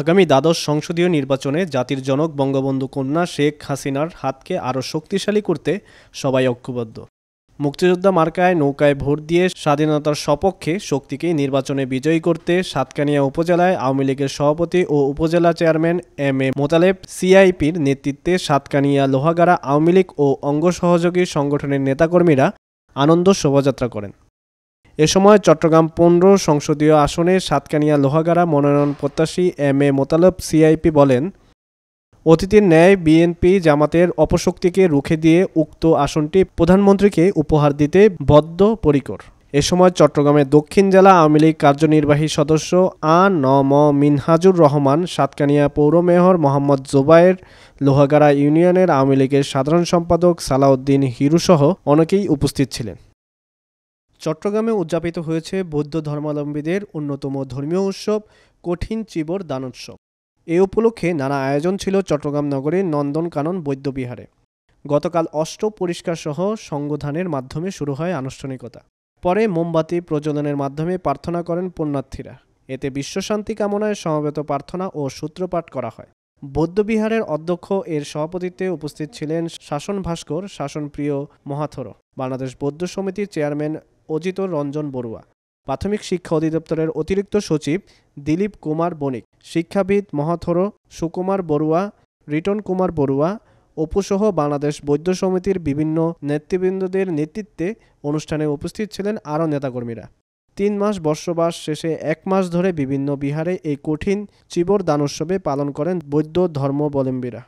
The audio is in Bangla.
আগামী দ্বাদশ সংসদীয় নির্বাচনে জাতির জনক বঙ্গবন্ধু কন্যা শেখ হাসিনার হাতকে আরও শক্তিশালী করতে সবাই ঐক্যবদ্ধ মুক্তিযোদ্ধা মার্কায় নৌকায় ভোট দিয়ে স্বাধীনতার সপক্ষে শক্তিকে নির্বাচনে বিজয়ী করতে সাতকানিয়া উপজেলায় আওয়ামী লীগের সভাপতি ও উপজেলা চেয়ারম্যান এম এ মোতালেব সিআইপির নেতৃত্বে সাতকানিয়া লোহাগাড়া আওয়ামী লীগ ও অঙ্গ সহযোগী সংগঠনের নেতাকর্মীরা আনন্দ শোভাযাত্রা করেন এ সময় চট্টগ্রাম পনেরো সংসদীয় আসনে সাতকানিয়া লোহাগাড়া মনোনয়ন প্রত্যাশী এম এ মোতালব সিআইপি বলেন অতীতের ন্যায় বিএনপি জামাতের অপশক্তিকে রুখে দিয়ে উক্ত আসনটি প্রধানমন্ত্রীকে উপহার দিতে বদ্ধ পরিকর এ সময় চট্টগ্রামের দক্ষিণ জেলা আওয়ামী লীগ কার্যনির্বাহী সদস্য আ ন ম মিনহাজুর রহমান সাতকানিয়া পৌর মেয়র মোহাম্মদ জোবায়ের লোহাগাড়া ইউনিয়নের আওয়ামী লীগের সাধারণ সম্পাদক সালাউদ্দিন হিরুসহ অনেকেই উপস্থিত ছিলেন চট্টগ্রামে উদযাপিত হয়েছে বৌদ্ধ ধর্মাবলম্বীদের অন্যতম ধর্মীয় উৎসব কঠিন চিবর দানোৎসব এ উপলক্ষে নানা আয়োজন ছিল চট্টগ্রাম নগরের নন্দনকানন বৈদ্যবিহারে গতকাল অষ্ট পরিষ্কার সহ সংগধানের মাধ্যমে শুরু হয় আনুষ্ঠানিকতা পরে মোমবাতি প্রজ্বলনের মাধ্যমে প্রার্থনা করেন পুণ্যার্থীরা এতে বিশ্বশান্তি কামনায় সমবেত প্রার্থনা ও সূত্রপাঠ করা হয় বৌদ্ধবিহারের অধ্যক্ষ এর সভাপতিত্বে উপস্থিত ছিলেন শাসন ভাস্কর শাসনপ্রিয় মহাথর বাংলাদেশ বৌদ্ধ সমিতির চেয়ারম্যান অজিত রঞ্জন বড়ুয়া প্রাথমিক শিক্ষা অধিদপ্তরের অতিরিক্ত সচিব দিলীপ কুমার বণিক শিক্ষাবিদ মহাথর সুকুমার বড়ুয়া রিটন কুমার বড়ুয়া অপুসহ বাংলাদেশ বৈদ্য সমিতির বিভিন্ন নেতৃবৃন্দদের নেতৃত্বে অনুষ্ঠানে উপস্থিত ছিলেন আরও নেতাকর্মীরা তিন মাস বর্ষবাস শেষে এক মাস ধরে বিভিন্ন বিহারে এই কঠিন চিবর দানোৎসবে পালন করেন বৈদ্য ধর্মাবলম্বীরা